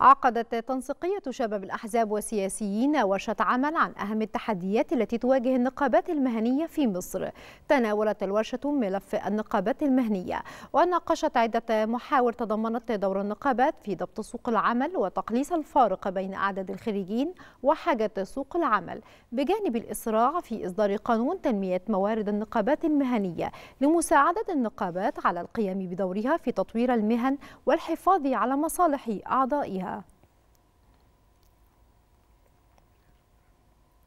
عقدت تنسيقية شباب الأحزاب والسياسيين ورشة عمل عن أهم التحديات التي تواجه النقابات المهنية في مصر تناولت الورشة ملف النقابات المهنية وناقشت عدة محاور تضمنت دور النقابات في ضبط سوق العمل وتقليص الفارق بين أعداد الخريجين وحاجة سوق العمل بجانب الإسراع في إصدار قانون تنمية موارد النقابات المهنية لمساعدة النقابات على القيام بدورها في تطوير المهن والحفاظ على مصالح أعضائها